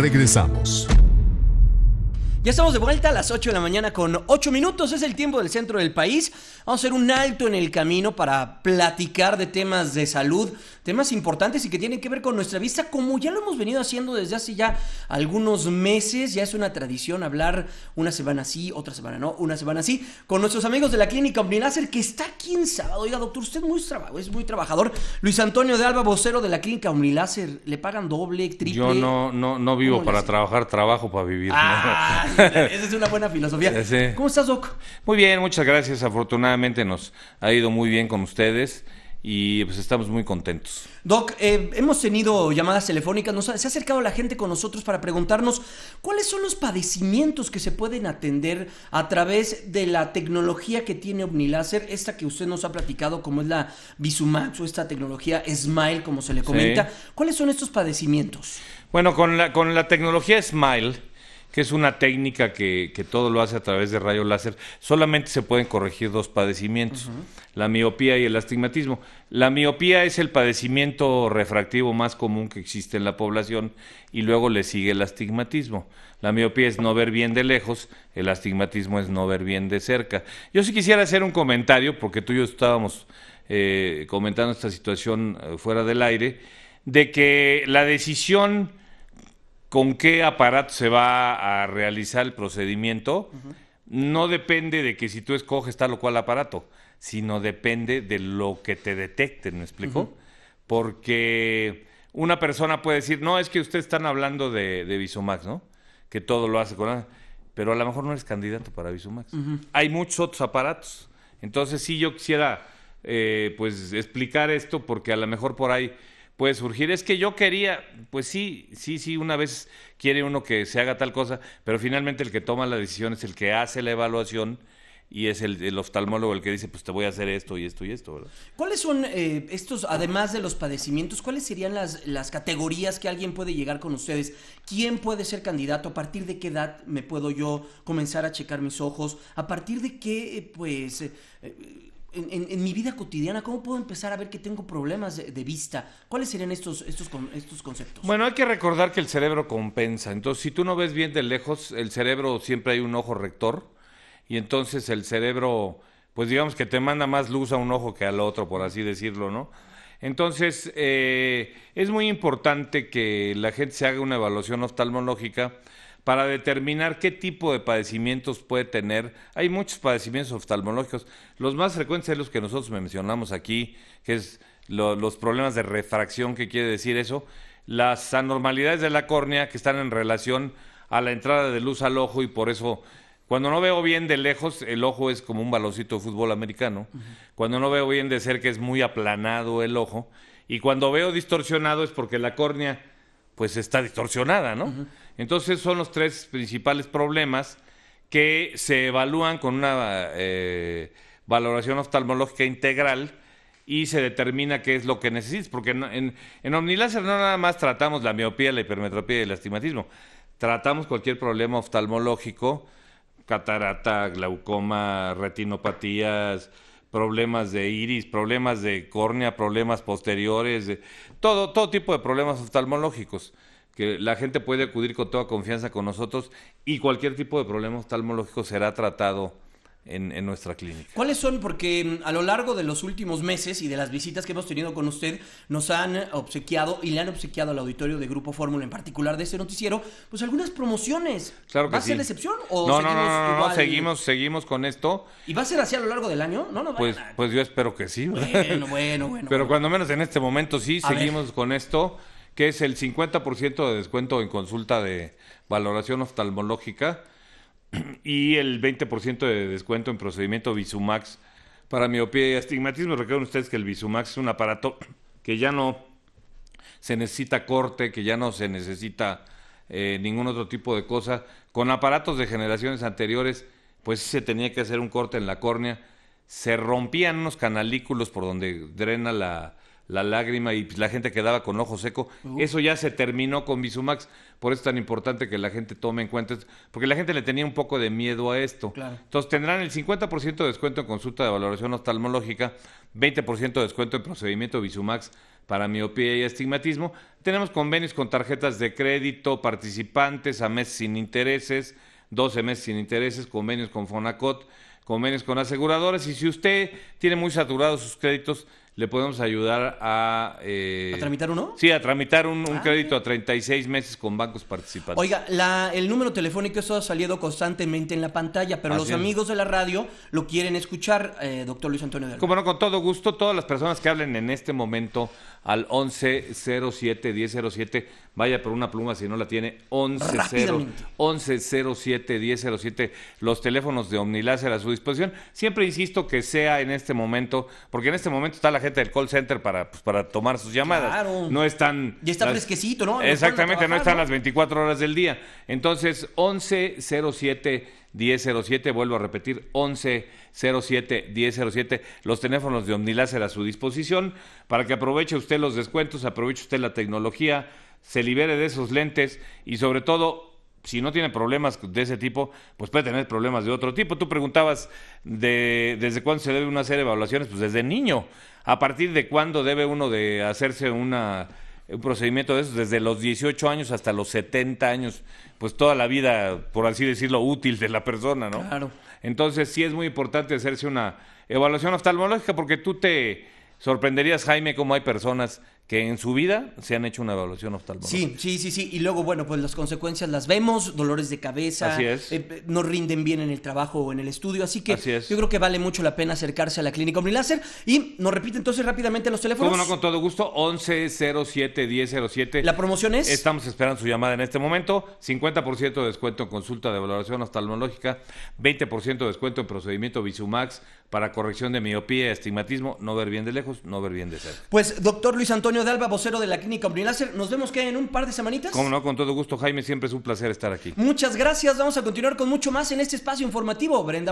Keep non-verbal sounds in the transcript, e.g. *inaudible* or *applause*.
Regresamos. Ya estamos de vuelta a las 8 de la mañana con 8 minutos, es el tiempo del centro del país. Vamos a hacer un alto en el camino para platicar de temas de salud, temas importantes y que tienen que ver con nuestra vista, como ya lo hemos venido haciendo desde hace ya algunos meses, ya es una tradición hablar una semana así, otra semana no, una semana así, con nuestros amigos de la clínica Omniláser que está aquí en sábado. Oiga, doctor, usted muy es muy trabajador. Luis Antonio de Alba, vocero de la clínica Omniláser, ¿le pagan doble, triple? Yo no, no, no vivo para trabajar, trabajo para vivir. Ah, *laughs* Esa es una buena filosofía. ¿Cómo estás, Doc? Muy bien, muchas gracias. Afortunadamente nos ha ido muy bien con ustedes y pues estamos muy contentos. Doc, eh, hemos tenido llamadas telefónicas, se ha acercado la gente con nosotros para preguntarnos cuáles son los padecimientos que se pueden atender a través de la tecnología que tiene OmniLaser esta que usted nos ha platicado, como es la Visumax o esta tecnología Smile, como se le comenta. ¿Cuáles son estos padecimientos? Bueno, con la, con la tecnología Smile que es una técnica que, todo lo hace a través de rayo láser, solamente se pueden corregir dos padecimientos, la miopía y el astigmatismo. La miopía es el padecimiento refractivo más común que existe en la población y luego le sigue el astigmatismo. La miopía es no ver bien de lejos, el astigmatismo es no ver bien de cerca. Yo sí quisiera hacer un comentario, porque tú y yo estábamos eh, comentando esta situación eh, fuera del aire, de que la decisión con qué aparato se va a realizar el procedimiento, no depende de que si tú escoges tal o cual aparato, sino depende de lo que te detecten, ¿me explico? Porque una persona puede decir, no, es que ustedes están hablando de, visumax Visomax, ¿no? Que todo lo hace con... Pero a lo mejor no eres candidato para visumax Hay muchos otros aparatos. Entonces sí yo quisiera eh, pues explicar esto porque a lo mejor por ahí puede surgir. Es que yo quería, pues sí, sí, sí, una vez quiere uno que se haga tal cosa, pero finalmente el que toma la decisión es el que hace la evaluación y es el, oftalmólogo el que dice, pues te voy a hacer esto y esto y esto. ¿Cuáles son eh, estos, además de los padecimientos, cuáles serían las, categorías que alguien puede llegar con ustedes? ¿Quién puede ser candidato? ¿A partir de qué edad me puedo yo comenzar a checar mis ojos? ¿A partir de qué, eh, pues... Eh, en, mi vida cotidiana, ¿cómo puedo empezar a ver que tengo problemas de, vista? ¿Cuáles serían estos, estos, estos, conceptos? Bueno, hay que recordar que el cerebro compensa. Entonces, si tú no ves bien de lejos, el cerebro siempre hay un ojo rector y entonces el cerebro, pues digamos que te manda más luz a un ojo que al otro, por así decirlo, ¿no? Entonces, eh, es muy importante que la gente se haga una evaluación oftalmológica para determinar qué tipo de padecimientos puede tener. Hay muchos padecimientos oftalmológicos. Los más frecuentes son los que nosotros mencionamos aquí, que es los problemas de refracción, que quiere decir eso. Las anormalidades de la córnea que están en relación a la entrada de luz al ojo y por eso cuando no veo bien de lejos, el ojo es como un baloncito de fútbol americano. Cuando no veo bien de cerca es muy aplanado el ojo. Y cuando veo distorsionado es porque la córnea pues está distorsionada, ¿no? Entonces son los tres principales problemas que se evalúan con una eh, valoración oftalmológica integral y se determina qué es lo que necesitas, porque en, en, no nada más tratamos la miopía, la hipermetropía y el astigmatismo, tratamos cualquier problema oftalmológico, catarata, glaucoma, retinopatías, problemas de iris, problemas de córnea, problemas posteriores, todo, todo tipo de problemas oftalmológicos. Que la gente puede acudir con toda confianza con nosotros y cualquier tipo de problema oftalmológico será tratado en, nuestra clínica. ¿Cuáles son? Porque mm, a lo largo de los últimos meses y de las visitas que hemos tenido con usted, nos han obsequiado y le han obsequiado al auditorio de Grupo Fórmula, en particular de este noticiero, pues algunas promociones. ¿Va a ser excepción? o no, seguimos no, no, seguimos, con esto. ¿Y va a ser así a lo largo del año? No, no, pues, pues yo espero que sí. Bueno, bueno, Pero cuando menos en este momento sí, seguimos con esto, que es el 50% de descuento en consulta de valoración oftalmológica *clears throat* y el 20% de descuento en procedimiento Visumax para miopía y astigmatismo. Recuerden ustedes que el Visumax es un aparato *clears throat* que ya no se necesita corte, que ya no se necesita eh, ningún otro tipo de cosa. Con aparatos de generaciones anteriores, pues se tenía que hacer un corte en la córnea. Se rompían unos canalículos por donde drena la, la lágrima y pues, la gente quedaba con ojo seco. Eso ya se terminó con Visumax. Por eso es tan importante que la gente tome en cuenta esto, porque la gente le tenía un poco de miedo a esto. Entonces tendrán el 50% de descuento en consulta de valoración oftalmológica, 20% de descuento en procedimiento Visumax para miopía y astigmatismo. Tenemos convenios con tarjetas de crédito, participantes a meses sin intereses, 12 meses sin intereses, convenios con Fonacot, convenios con aseguradoras. Y si usted tiene muy saturados sus créditos, le podemos ayudar a... Eh, ¿A tramitar uno? Sí, a tramitar un, un ah, crédito a 36 meses con bancos participantes. Oiga, la, el número telefónico eso ha salido constantemente en la pantalla, pero los amigos de la radio lo quieren escuchar, eh, doctor Luis Antonio Como con todo gusto, todas las personas que hablen en este momento al 1107-1007, vaya por una pluma si no la tiene, 1107-1007, los teléfonos de Omniláser a su disposición. Siempre insisto que sea en este momento, porque en este momento está la gente del call center para, pues, para tomar sus llamadas. No están. Ya está fresquecito, ¿no? exactamente, no están las 24 horas del día. Entonces, 1107. 1007, vuelvo a repetir, 1107 1007, los teléfonos de Omniláser a su disposición para que aproveche usted los descuentos, aproveche usted la tecnología, se libere de esos lentes y sobre todo si no tiene problemas de ese tipo, pues puede tener problemas de otro tipo. Tú preguntabas de, desde cuándo se debe uno hacer evaluaciones, pues desde niño. ¿A partir de cuándo debe uno de hacerse una, un procedimiento de eso? Desde los 18 años hasta los 70 años, pues toda la vida, por así decirlo, útil de la persona, ¿no? Claro. Entonces sí es muy importante hacerse una evaluación oftalmológica porque tú te Sorprenderías, Jaime, cómo hay personas que en su vida se han hecho una evaluación oftalmológica. Sí, sí, sí, sí. Y luego, bueno, pues las consecuencias las vemos, dolores de cabeza. Así eh, eh, no rinden bien en el trabajo o en el estudio. Así que yo creo que vale mucho la pena acercarse a la clínica Omniláser. Y nos repite entonces rápidamente los teléfonos. Bueno, con todo gusto, 1107-1007. La promoción es. Estamos esperando su llamada en este momento. 50% de descuento en consulta de evaluación oftalmológica, 20% de descuento en procedimiento Visumax, para corrección de miopía, estigmatismo, no ver bien de lejos, no ver bien de cerca. Pues, doctor Luis Antonio de Alba, vocero de la Clínica Omniláser, nos vemos que en un par de semanitas. Como no, con todo gusto, Jaime, siempre es un placer estar aquí. Muchas gracias, vamos a continuar con mucho más en este espacio informativo, Brenda.